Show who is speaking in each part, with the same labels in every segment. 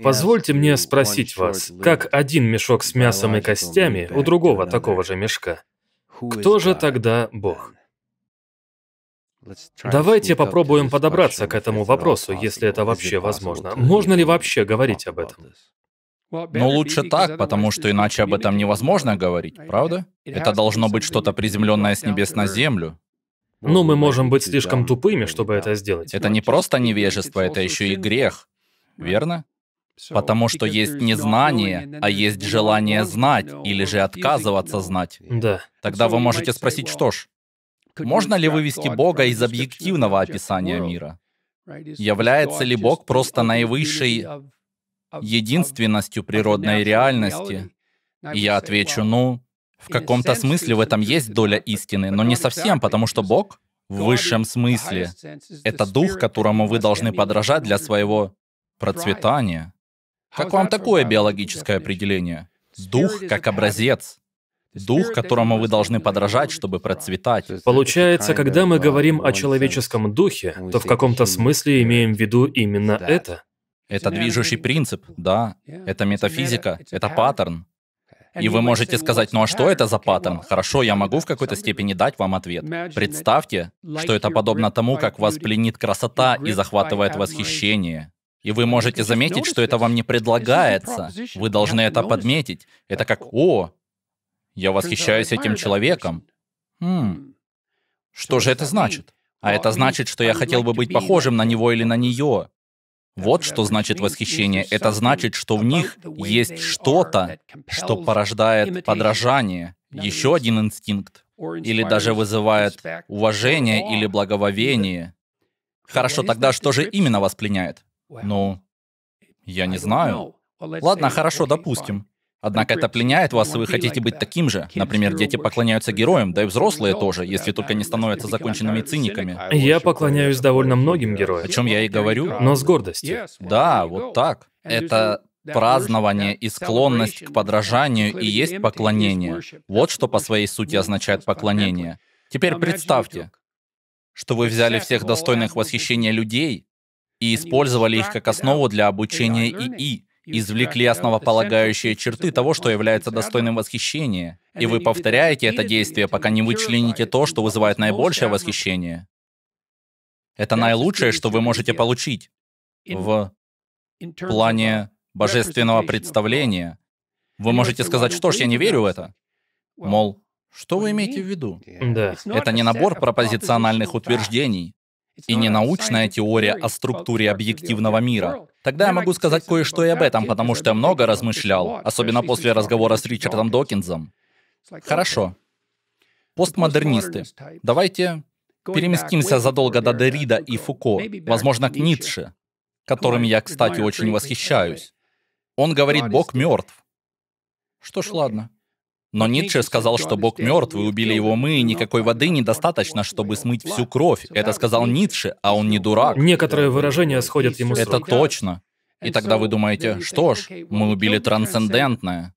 Speaker 1: Позвольте
Speaker 2: мне спросить вас, как один мешок с мясом и костями у другого такого же мешка? Кто же тогда Бог? Давайте попробуем подобраться к этому вопросу, если это вообще возможно. Можно ли вообще говорить
Speaker 1: об этом? Но ну, лучше так, потому что иначе об этом невозможно говорить, правда? Это должно быть что-то приземленное с небес на землю. Но ну, мы можем быть слишком тупыми, чтобы это сделать. Это не просто невежество, это еще и грех, верно? Потому что есть незнание, а есть желание знать или же отказываться знать. Да. Тогда вы можете спросить, что ж, можно ли вывести Бога из объективного описания мира? Является ли Бог просто наивысшей единственностью природной реальности? И я отвечу, ну, в каком-то смысле в этом есть доля истины, но не совсем, потому что Бог в высшем смысле — это дух, которому вы должны подражать для своего процветания. Как вам такое биологическое определение? Дух как образец. Дух, которому вы должны подражать, чтобы процветать. Получается, когда мы uh, говорим о
Speaker 2: человеческом
Speaker 1: духе, то в каком-то
Speaker 2: смысле имеем в виду именно это.
Speaker 1: Это движущий принцип, да. Это метафизика, это паттерн. И вы можете сказать, ну а что это за паттерн? Хорошо, я могу в какой-то степени дать вам ответ. Представьте, что это подобно тому, как вас пленит красота и захватывает восхищение. И вы можете заметить, что это вам не предлагается. Вы должны это подметить. Это как «О, я восхищаюсь этим человеком». Хм. Hmm. Что же это значит? А это значит, что я хотел бы быть похожим на него или на нее. Вот что значит восхищение. Это значит, что в них есть что-то, что порождает подражание, еще один инстинкт, или даже вызывает уважение или благововение. Хорошо, тогда что же именно вас пленяет? Ну, я не знаю. Ладно, хорошо, допустим. Однако это пленяет вас, и вы хотите быть таким же. Например, дети поклоняются героям, да и взрослые тоже, если только не становятся законченными циниками. Я поклоняюсь довольно многим героям. О чем я и говорю. Но с гордостью. Да, вот так. Это празднование и склонность к подражанию и есть поклонение. Вот что по своей сути означает поклонение. Теперь представьте, что вы взяли всех достойных восхищения людей, и использовали их как основу для обучения ИИ, извлекли основополагающие черты того, что является достойным восхищения, и вы повторяете это действие, пока не вычлените то, что вызывает наибольшее восхищение. Это наилучшее, что вы можете получить в плане uh, божественного представления. Вы можете сказать, что ж, я не верю в это. Мол, что вы имеете в виду? Да. Это не набор пропозициональных утверждений и не научная теория о структуре объективного мира. Тогда я могу сказать кое-что и об этом, потому что я много размышлял, особенно после разговора с Ричардом Докинзом. Хорошо. Постмодернисты. Давайте переместимся задолго до Деррида и Фуко, возможно, к Ницше, которым я, кстати, очень восхищаюсь. Он говорит, Бог мертв. Что ж, ладно. Но Ницше сказал, что Бог мертв, и убили его мы, и никакой воды недостаточно, чтобы смыть всю кровь. Это сказал Ницше, а он не дурак. Некоторые выражения сходят ему с рук. Это точно. И тогда вы думаете, что ж, мы убили трансцендентное.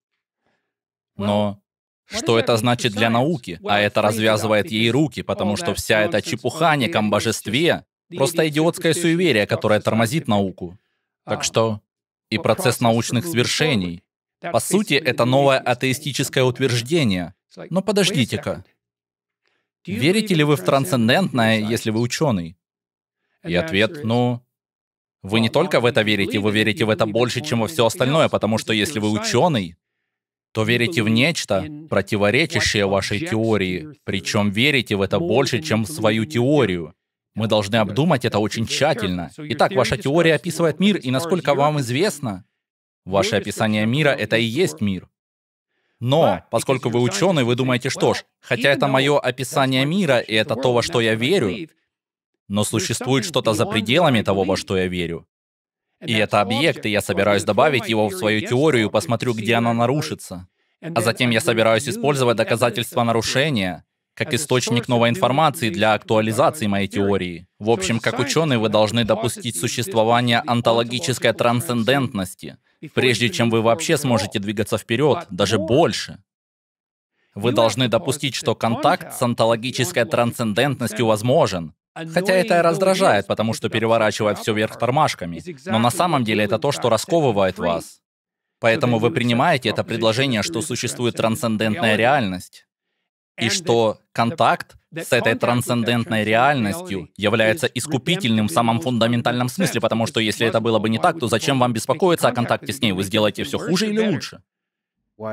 Speaker 1: Но что это значит для науки? А это развязывает ей руки, потому что вся эта чепуха не о божестве, просто идиотское суеверие, которое тормозит науку. Так uh, что и процесс научных свершений, по сути, это новое атеистическое утверждение. Но подождите-ка. Верите ли вы в трансцендентное, если вы ученый? И ответ, ну, вы не только в это верите, вы верите в это больше, чем во все остальное, потому что если вы ученый, то верите в нечто, противоречащее вашей теории, причем верите в это больше, чем в свою теорию. Мы должны обдумать это очень тщательно. Итак, ваша теория описывает мир, и насколько вам известно, Ваше описание мира — это и есть мир. Но, поскольку вы ученый, вы думаете, что ж, хотя это мое описание мира, и это то, во что я верю, но существует что-то за пределами того, во что я верю. И это объект, и я собираюсь добавить его в свою теорию и посмотрю, где она нарушится. А затем я собираюсь использовать доказательства нарушения как источник новой информации для актуализации моей теории. В общем, как ученые, вы должны допустить существование онтологической трансцендентности, прежде чем вы вообще сможете двигаться вперед, даже больше. Вы должны допустить, что контакт с а, онтологической трансцендентностью возможен. Хотя это и раздражает, потому что переворачивает все вверх тормашками. Но на самом деле это то, что расковывает вас. Поэтому вы принимаете это предложение, что существует трансцендентная реальность. И что контакт с этой трансцендентной реальностью является искупительным в самом фундаментальном смысле, потому что если это было бы не так, то зачем вам беспокоиться о контакте с ней? Вы сделаете все хуже или лучше?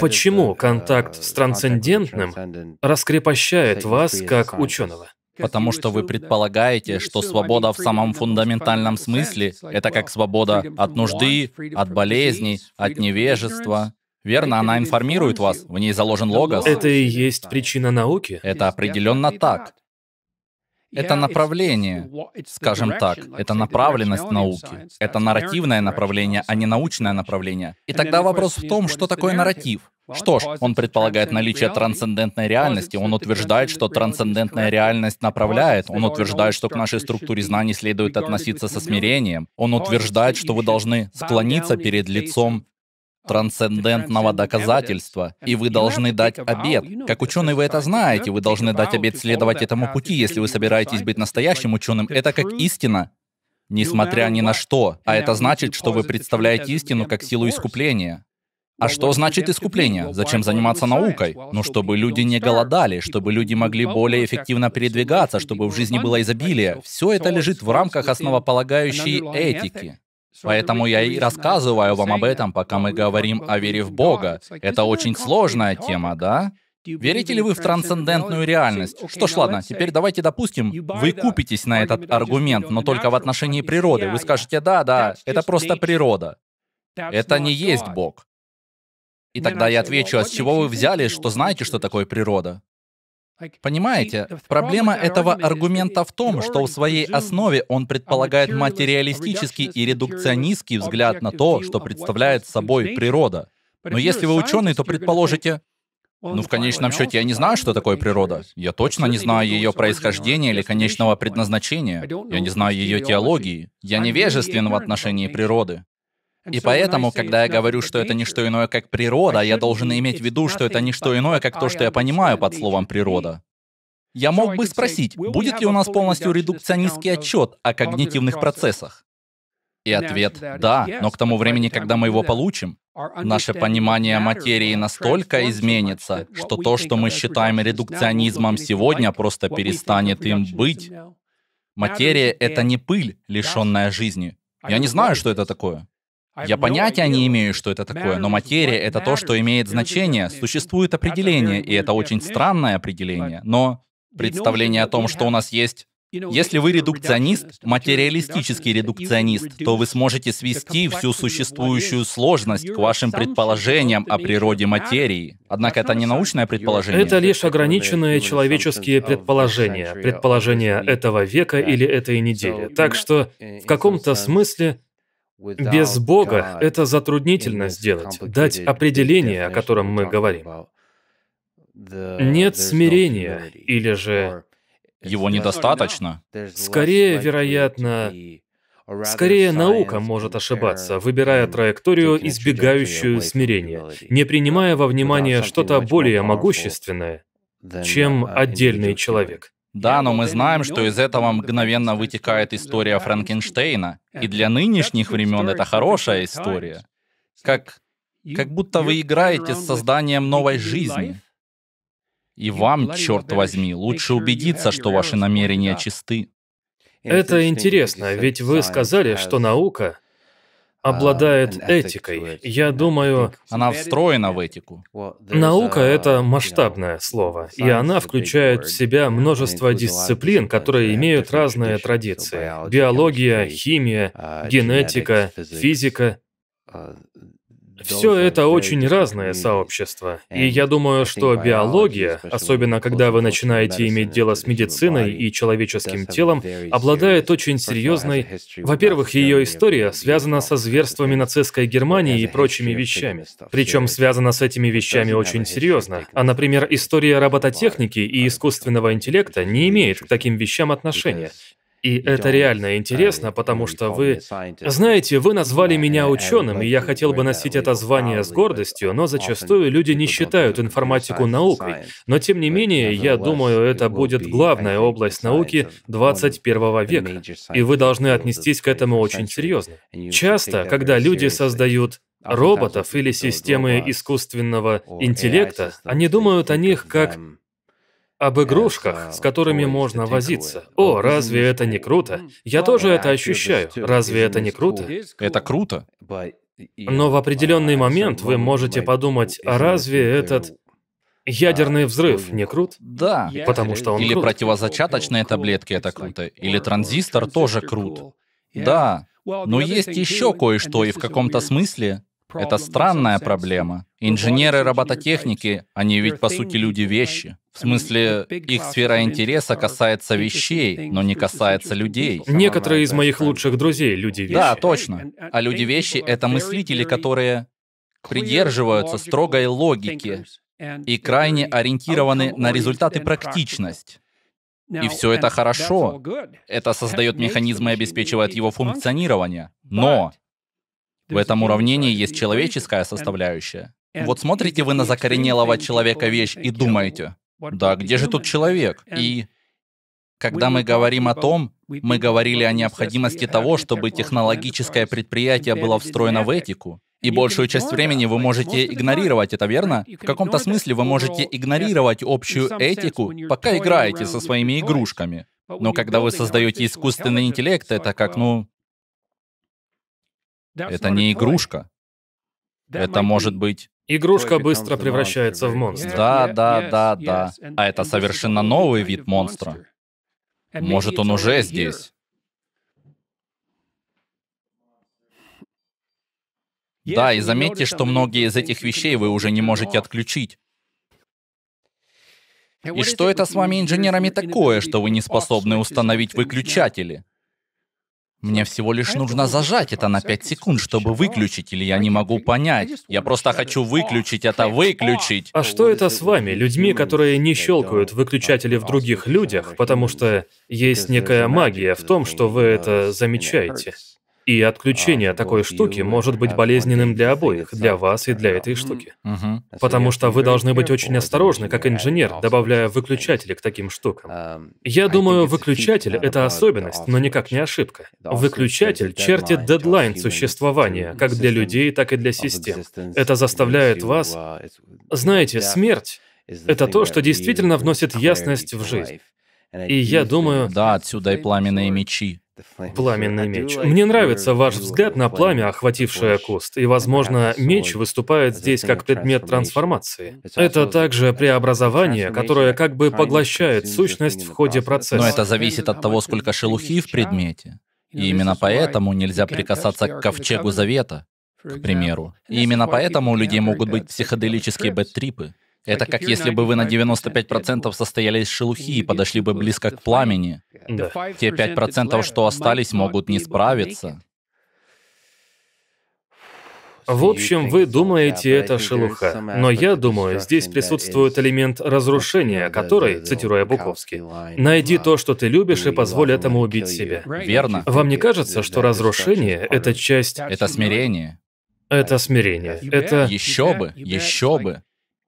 Speaker 2: Почему uh, контакт с uh, трансцендентным
Speaker 1: раскрепощает вас как ученого? Потому что вы предполагаете, что свобода в самом фундаментальном смысле — это как свобода от нужды, от болезней, от невежества, Верно, она информирует вас, в ней заложен логос. Это и есть причина науки. Это определенно так.
Speaker 2: Это направление,
Speaker 1: скажем так, это направленность науки. Это нарративное направление, а не научное направление. И тогда вопрос в том, что такое нарратив. Что ж, он предполагает наличие трансцендентной реальности, он утверждает, что трансцендентная реальность направляет, он утверждает, что к нашей структуре знаний следует относиться со смирением, он утверждает, что вы должны склониться перед лицом трансцендентного доказательства, и вы должны дать обед. Как ученый вы это знаете, вы должны дать обед следовать этому пути, если вы собираетесь быть настоящим ученым. Это как истина, несмотря ни на что. А это значит, что вы представляете истину как силу искупления. А что значит искупление? Зачем заниматься наукой? Ну, чтобы люди не голодали, чтобы люди могли более эффективно передвигаться, чтобы в жизни было изобилие. Все это лежит в рамках основополагающей этики. Поэтому я и рассказываю вам об этом, пока мы говорим о вере в Бога. Это очень сложная тема, да? Верите ли вы в трансцендентную реальность? Что ж, ладно, теперь давайте допустим, вы купитесь на этот аргумент, но только в отношении природы. Вы скажете, да, да, это просто природа. Это не есть Бог. И тогда я отвечу, а с чего вы взяли, что знаете, что такое природа? Понимаете, проблема этого аргумента в том, что в своей основе он предполагает материалистический и редукционистский взгляд на то, что представляет собой природа. Но если вы ученый, то предположите, ну, в конечном счете, я не знаю, что такое природа. Я точно не знаю ее происхождения или конечного предназначения. Я не знаю ее теологии. Я невежествен в отношении природы. И поэтому, когда я говорю, что это не что иное, как природа, я должен иметь в виду, что это не что иное, как то, что я понимаю под словом «природа». Я мог бы спросить, будет ли у нас полностью редукционистский отчет о когнитивных процессах? И ответ — да, но к тому времени, когда мы его получим, наше понимание материи настолько изменится, что то, что мы считаем редукционизмом сегодня, просто перестанет им быть.
Speaker 2: Материя — это не
Speaker 1: пыль, лишенная жизни. Я не знаю, что это такое.
Speaker 2: Я понятия не
Speaker 1: имею, что это такое, но материя — это то, что имеет значение. Существует определение, и это очень странное определение, но представление о том, что у нас есть если вы редукционист, материалистический редукционист, то вы сможете свести всю существующую сложность к вашим предположениям о природе материи. Однако это не научное предположение. Это
Speaker 2: лишь ограниченные человеческие предположения, предположения этого века или этой недели. Так что в каком-то смысле без Бога это затруднительно сделать, дать определение, о котором мы говорим. Нет смирения,
Speaker 1: или же... Его недостаточно? Скорее,
Speaker 2: вероятно, Скорее, наука может ошибаться, выбирая траекторию, избегающую смирения, не принимая во внимание что-то более могущественное,
Speaker 1: чем uh, отдельный человек. Да, но мы знаем, что из этого мгновенно вытекает история Франкенштейна. И для эм, нынешних времен это хорошая история. Как, как будто вы играете с созданием новой жизни. И вам, черт возьми, лучше убедиться, что ваши намерения чисты.
Speaker 2: Это интересно, ведь вы сказали, что
Speaker 1: наука
Speaker 2: обладает а, этикой. Я думаю... Она встроена в этику. Наука — это масштабное слово, и она включает в себя множество дисциплин, которые имеют разные традиции. Биология, химия, uh, генетика, физика uh, все это очень разное сообщество. И я думаю, что биология, особенно когда вы начинаете иметь дело с медициной и человеческим телом, обладает очень серьезной... Во-первых, ее история связана со зверствами нацистской Германии и прочими вещами. Причем связана с этими вещами очень серьезно. А, например, история робототехники и искусственного интеллекта не имеет к таким вещам отношения. И это реально интересно, потому что вы... Знаете, вы назвали меня ученым, и я хотел бы носить это звание с гордостью, но зачастую люди не считают информатику наукой. Но тем не менее, я думаю, это будет главная область науки 21 века, и вы должны отнестись к этому очень серьезно. Часто, когда люди создают роботов или системы искусственного интеллекта, они думают о них как об э, игрушках, с которыми можно возиться. О, разве это не круто? Ну, Я тоже это ощущаю. Разве это не круто? Это круто. Но в определенный момент вы можете подумать, а разве этот Ядерный взрыв не крут? Да. Потому что он Или крут.
Speaker 1: противозачаточные таблетки — это круто. Или транзистор тоже крут. Да. Но есть еще кое-что, и в каком-то смысле это странная проблема. Инженеры робототехники, они ведь по сути люди вещи. В смысле, их сфера интереса касается вещей, но не касается людей. Некоторые из моих
Speaker 2: лучших друзей — люди вещи. Да,
Speaker 1: точно. А люди вещи — это мыслители, которые придерживаются строгой логики и крайне ориентированы на результаты, практичность. И все это хорошо. Это создает механизмы и обеспечивает его функционирование. Но в этом уравнении есть человеческая составляющая. Вот смотрите вы на закоренелого человека вещь и думаете, да, где же тут человек? И когда мы говорим о том, мы говорили о необходимости того, чтобы технологическое предприятие было встроено в этику. И большую часть времени вы можете игнорировать это, верно? В каком-то смысле вы можете игнорировать общую этику, пока играете со своими игрушками. Но когда вы создаете искусственный интеллект, это как, ну, это не игрушка. Это может быть...
Speaker 2: Игрушка быстро превращается в монстра. Да, да, да, да. А это совершенно
Speaker 1: новый вид монстра. Может, он уже здесь. Да, и заметьте, что многие из этих вещей вы уже не можете отключить. И что это с вами инженерами такое, что вы не способны установить выключатели? Мне всего лишь нужно зажать это на 5 секунд, чтобы выключить, или я не могу понять. Я просто хочу выключить это, выключить. А что это с вами, людьми, которые
Speaker 2: не щелкают выключатели в других людях, потому что есть некая магия в том, что вы это замечаете? И отключение такой штуки может быть болезненным для обоих, для вас и для этой штуки. Угу. Потому что вы должны быть очень осторожны, как инженер, добавляя выключатели к таким штукам. А, я а думаю, выключатель — это особенность, но никак не ошибка. Выключатель чертит дедлайн существования, как для людей, так и для систем. Это заставляет вас... Знаете, смерть — это то, что действительно вносит ясность в жизнь. И я
Speaker 1: думаю... Да, отсюда и пламенные мечи.
Speaker 2: Пламенный меч. Мне нравится ваш взгляд на пламя, охватившее куст, и, возможно, меч выступает здесь как предмет трансформации. Это также преобразование, которое как бы поглощает сущность в ходе процесса. Но это
Speaker 1: зависит от того, сколько шелухи в предмете. И именно поэтому нельзя прикасаться к ковчегу завета, к примеру. И именно поэтому у людей могут быть психоделические бэт-трипы. Это как если бы вы на 95% состояли из шелухи и подошли бы близко к пламени. Да. Те 5%, что остались, могут не справиться. В
Speaker 2: общем, вы думаете, это шелуха. Но я думаю, здесь присутствует элемент разрушения, который, цитируя Буковский, «найди то, что ты любишь, и позволь этому убить себя». Верно. Вам не кажется, что разрушение — это часть... Это смирение. Это
Speaker 1: смирение. Это... Еще бы, еще бы.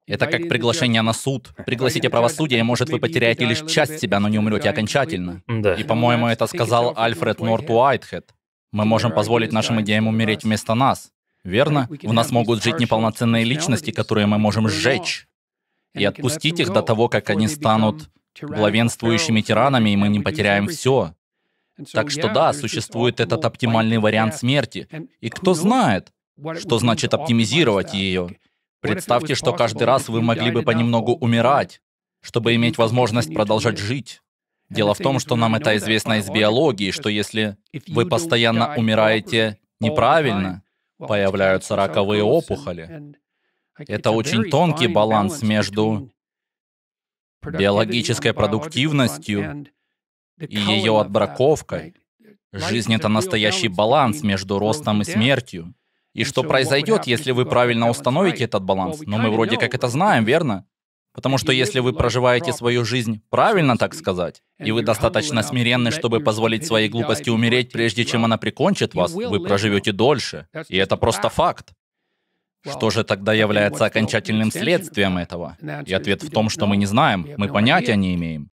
Speaker 1: Это как приглашение на суд. Пригласите правосудие, и может, вы потеряете лишь часть себя, но не умрете окончательно. Да. И, по-моему, это сказал Альфред Норт Уайтхед. Мы можем позволить нашим идеям умереть вместо нас. Верно? У нас могут жить неполноценные личности, которые мы можем сжечь. И отпустить их до того, как они станут главенствующими тиранами, и мы не потеряем все. Так что да, существует этот оптимальный вариант смерти. И кто знает, что значит оптимизировать ее? Представьте, что каждый раз вы могли бы понемногу умирать, чтобы иметь возможность продолжать жить. Дело в том, что нам это известно из биологии, что если вы постоянно умираете неправильно, появляются раковые опухоли. Это очень тонкий баланс между биологической продуктивностью и ее отбраковкой. Жизнь — это настоящий баланс между ростом и смертью и что произойдет, если вы правильно установите этот баланс. Но ну, мы вроде как это знаем, верно? Потому что если вы проживаете свою жизнь правильно, так сказать, и вы достаточно смиренны, чтобы позволить своей глупости умереть, прежде чем она прикончит вас, вы проживете дольше. И это просто факт. Что же тогда является окончательным следствием этого? И ответ в том, что мы не знаем, мы понятия не имеем.